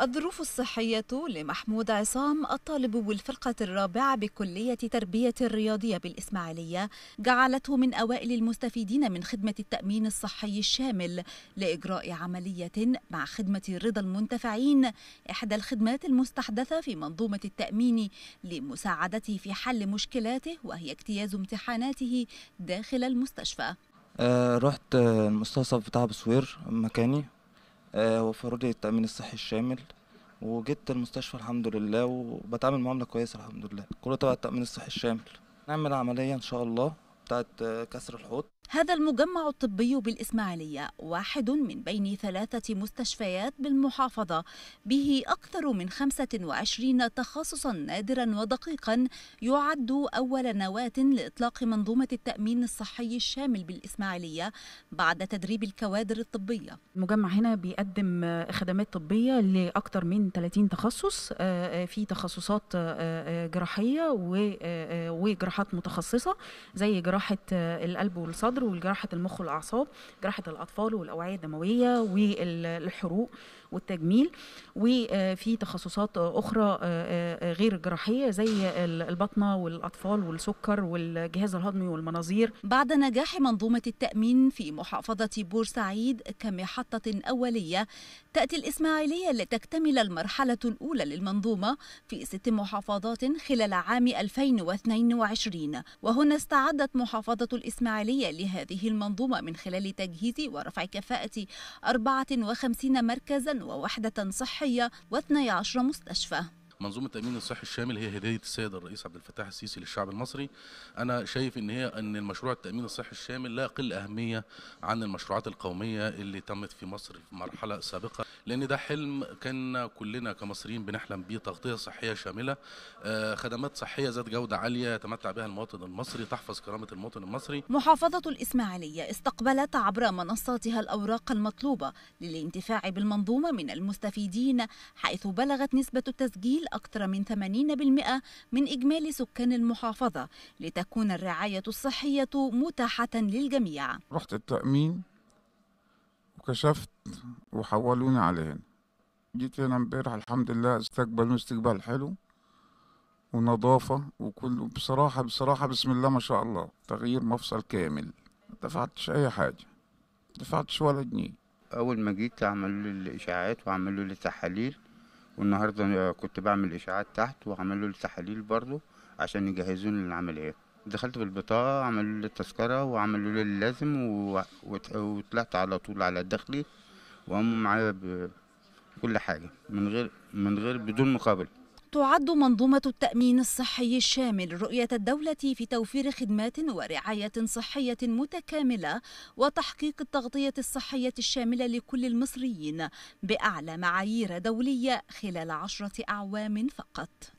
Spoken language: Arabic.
الظروف الصحية لمحمود عصام الطالب بالفرقة الرابعة بكلية تربية الرياضية بالإسماعيلية جعلته من أوائل المستفيدين من خدمة التأمين الصحي الشامل لإجراء عملية مع خدمة رضا المنتفعين إحدى الخدمات المستحدثة في منظومة التأمين لمساعدته في حل مشكلاته وهي اجتياز امتحاناته داخل المستشفى آه رحت المستوصف بتاع بصوير مكاني آه، وفروا لي التأمين الصحي الشامل وجبت المستشفى الحمد لله وبتعامل معاملة كويسة الحمد لله كله تبع التأمين الصحي الشامل نعمل عملية إن شاء الله بتاعت آه، كسر الحوض هذا المجمع الطبي بالإسماعيلية واحد من بين ثلاثة مستشفيات بالمحافظة به أكثر من 25 تخصصا نادرا ودقيقا يعد أول نواة لإطلاق منظومة التأمين الصحي الشامل بالإسماعيلية بعد تدريب الكوادر الطبية المجمع هنا بيقدم خدمات طبية لأكثر من 30 تخصص آه، آه، في تخصصات آه، جراحية وجراحات متخصصة زي جراحة القلب والصدر الصدر وجراحة المخ والأعصاب جراحة الأطفال والأوعية الدموية والحروق والتجميل وفي تخصصات أخرى آه، آه، آه، غير الجراحية زي البطنة والأطفال والسكر والجهاز الهضمي والمناظير بعد نجاح منظومة التأمين في محافظة بورسعيد كمحطة أولية تأتي الإسماعيلية لتكتمل المرحلة الأولى للمنظومة في ست محافظات خلال عام 2022 وهنا استعدت محافظة الإسماعيلية هذه المنظومة من خلال تجهيز ورفع كفاءة 54 مركزا ووحدة صحية و12 مستشفى منظومه التامين الصحي الشامل هي هداية السيد الرئيس عبد الفتاح السيسي للشعب المصري انا شايف ان هي ان المشروع التامين الصحي الشامل لا يقل اهميه عن المشروعات القوميه اللي تمت في مصر في مرحله سابقه لان ده حلم كان كلنا كمصريين بنحلم بيه تغطيه صحيه شامله آه، خدمات صحيه ذات جوده عاليه يتمتع بها المواطن المصري تحفظ كرامه المواطن المصري محافظه الاسماعيليه استقبلت عبر منصاتها الاوراق المطلوبه للانتفاع بالمنظومه من المستفيدين حيث بلغت نسبه التسجيل أكثر من 80% من إجمالي سكان المحافظة لتكون الرعاية الصحية متاحة للجميع رحت التأمين وكشفت وحولوني على هنا جيت هنا امبارح الحمد لله استقبلوني استقبال حلو ونظافة وكل بصراحة بصراحة بسم الله ما شاء الله تغيير مفصل كامل دفعتش أي حاجة دفعتش ولا جنيه أول ما جيت عملوا لي الإشاعات وعملوا لي تحاليل والنهارده كنت بعمل اشعاعات تحت وعملوا لي تحاليل برضو عشان يجهزوني للعمليات دخلت بالبطاقه عملوا لي التذكره وعملوا لي اللازم و... وطلعت على طول على دخلي وهم معايا بكل حاجه من غير من غير بدون مقابل تعد منظومة التأمين الصحي الشامل رؤية الدولة في توفير خدمات ورعاية صحية متكاملة وتحقيق التغطية الصحية الشاملة لكل المصريين بأعلى معايير دولية خلال عشرة أعوام فقط